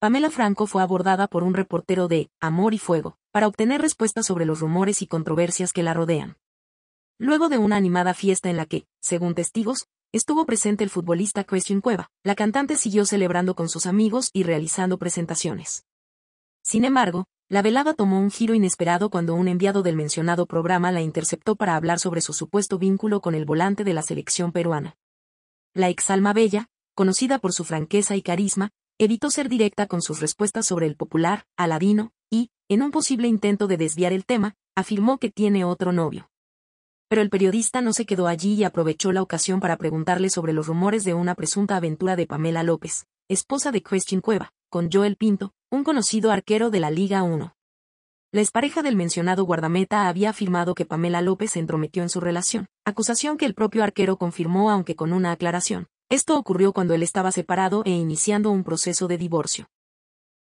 Pamela Franco fue abordada por un reportero de Amor y Fuego, para obtener respuestas sobre los rumores y controversias que la rodean. Luego de una animada fiesta en la que, según testigos, estuvo presente el futbolista Christian Cueva, la cantante siguió celebrando con sus amigos y realizando presentaciones. Sin embargo, la velada tomó un giro inesperado cuando un enviado del mencionado programa la interceptó para hablar sobre su supuesto vínculo con el volante de la selección peruana. La ex Alma Bella, conocida por su franqueza y carisma, evitó ser directa con sus respuestas sobre el popular, Aladino, y, en un posible intento de desviar el tema, afirmó que tiene otro novio. Pero el periodista no se quedó allí y aprovechó la ocasión para preguntarle sobre los rumores de una presunta aventura de Pamela López, esposa de Christian Cueva, con Joel Pinto, un conocido arquero de la Liga 1. La expareja del mencionado guardameta había afirmado que Pamela López se entrometió en su relación, acusación que el propio arquero confirmó aunque con una aclaración, esto ocurrió cuando él estaba separado e iniciando un proceso de divorcio.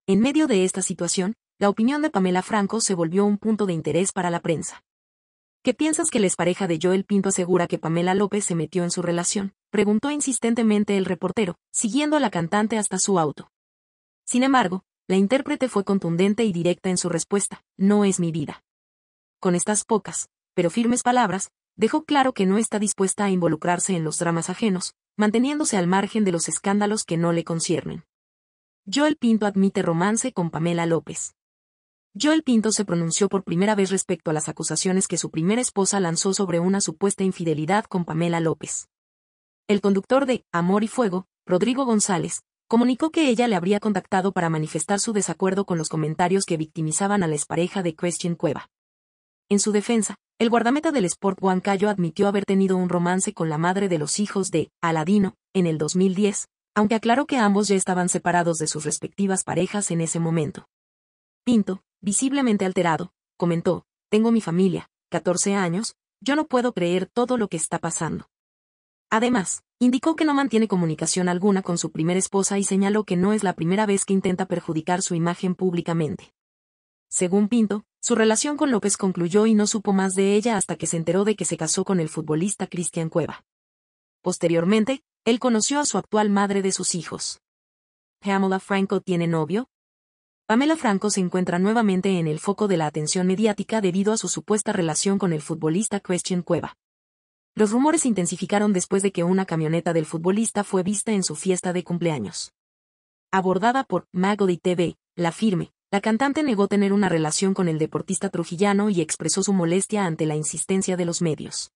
En medio de esta situación, la opinión de Pamela Franco se volvió un punto de interés para la prensa. ¿Qué piensas que la pareja de Joel Pinto asegura que Pamela López se metió en su relación? preguntó insistentemente el reportero, siguiendo a la cantante hasta su auto. Sin embargo, la intérprete fue contundente y directa en su respuesta, no es mi vida. Con estas pocas, pero firmes palabras, dejó claro que no está dispuesta a involucrarse en los dramas ajenos, manteniéndose al margen de los escándalos que no le conciernen. Joel Pinto admite romance con Pamela López. Joel Pinto se pronunció por primera vez respecto a las acusaciones que su primera esposa lanzó sobre una supuesta infidelidad con Pamela López. El conductor de Amor y Fuego, Rodrigo González, comunicó que ella le habría contactado para manifestar su desacuerdo con los comentarios que victimizaban a la expareja de Christian Cueva. En su defensa, el guardameta del Sport Huancayo admitió haber tenido un romance con la madre de los hijos de Aladino en el 2010, aunque aclaró que ambos ya estaban separados de sus respectivas parejas en ese momento. Pinto, visiblemente alterado, comentó, tengo mi familia, 14 años, yo no puedo creer todo lo que está pasando. Además, indicó que no mantiene comunicación alguna con su primera esposa y señaló que no es la primera vez que intenta perjudicar su imagen públicamente. Según Pinto, su relación con López concluyó y no supo más de ella hasta que se enteró de que se casó con el futbolista Cristian Cueva. Posteriormente, él conoció a su actual madre de sus hijos. Pamela Franco tiene novio. Pamela Franco se encuentra nuevamente en el foco de la atención mediática debido a su supuesta relación con el futbolista Christian Cueva. Los rumores intensificaron después de que una camioneta del futbolista fue vista en su fiesta de cumpleaños. Abordada por Magli TV, la firme, la cantante negó tener una relación con el deportista trujillano y expresó su molestia ante la insistencia de los medios.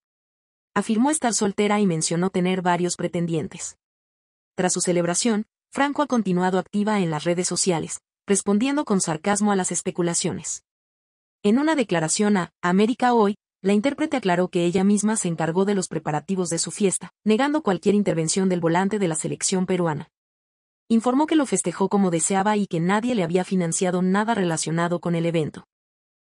Afirmó estar soltera y mencionó tener varios pretendientes. Tras su celebración, Franco ha continuado activa en las redes sociales, respondiendo con sarcasmo a las especulaciones. En una declaración a América Hoy, la intérprete aclaró que ella misma se encargó de los preparativos de su fiesta, negando cualquier intervención del volante de la selección peruana informó que lo festejó como deseaba y que nadie le había financiado nada relacionado con el evento.